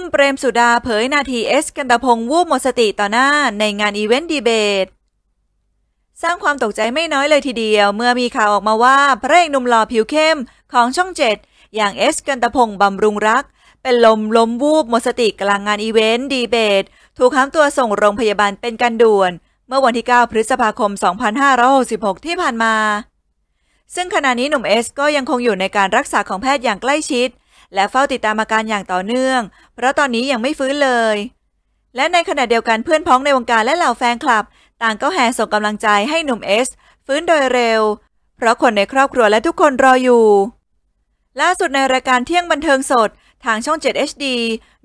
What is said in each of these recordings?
มเปรมสุดาเผยนาที เอสกันตพงวูบหมดสติต่อหน้าในงานอีเวนต์ดีเบต สร้างความตกใจไม่น้อยเลยทีเดียว เมื่อมีข่าวออกมาว่าพระเอกหนุ่มหล่อผิวเข้มของช่องเจ็ดอย่างเอสกันตพงบำรุงรัก เป็นลมล้มวูบหมดสติกลางงานอีเวนต์ดีเบต ถูกค้ามตัวส่งโรงพยาบาลเป็นการด่วน เมื่อวันที่ 9 พฤษภาคม 2566 ที่ผ่านมา ซึ่งขณะนี้หนุ่มเอสก็ยังคงอยู่ในการรักษาของแพทย์อย่างใกล้ชิดและเฝ้าติดตามอาการอย่างต่อเนื่อง เพราะตอนนี้ยังไม่ฟื้นเลย และในขณะเดียวกันเพื่อนพ้องในวงการและเหล่าแฟนคลับ ต่างก็แห่ส่งกำลังใจให้หนุ่มเอสฟื้นโดยเร็ว เพราะคนในครอบครัวและทุกคนรออยู่ ล่าสุดในรายการเที่ยงบันเทิงสด ทางช่อง 7 HD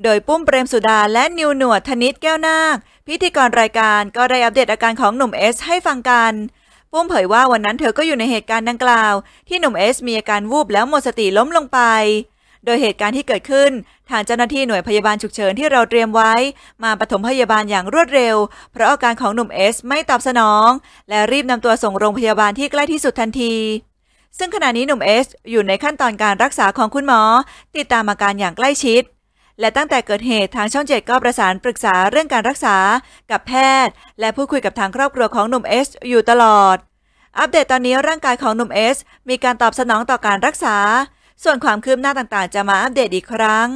โดยปุ้มเปรมสุดาและนิวหนวดธนิตแก้วนาคพิธีกรรายการก็ได้อัปเดตอาการของหนุ่มเอสให้ฟังกัน ปุ้มเผยว่าวันนั้นเธอก็อยู่ในเหตุการณ์ดังกล่าว ที่หนุ่มเอส มีอาการวูบแล้วหมดสติล้มลงไปโดยเหตุการณ์ที่เกิดขึ้น ทางเจ้าหน้าที่หน่วยพยาบาลฉุกเฉินที่เราเตรียมไว้ มาปฐมพยาบาลอย่างรวดเร็ว เพราะอาการของหนุ่มเอสไม่ตอบสนอง และรีบนำตัวส่งโรงพยาบาลที่ใกล้ที่สุดทันที ซึ่งขณะนี้หนุ่มเอสอยู่ในขั้นตอนการรักษาของคุณหมอ ติดตามอาการอย่างใกล้ชิด และตั้งแต่เกิดเหตุทางช่องเจ็ดก็ประสานปรึกษาเรื่องการรักษากับแพทย์ และพูดคุยกับทางครอบครัวของหนุ่มเอสอยู่ตลอด อัปเดตตอนนี้ร่างกายของหนุ่มเอสมีการตอบสนองต่อการรักษาส่วนความคืบหน้าต่างๆ จะมาอัปเดตอีกครั้ง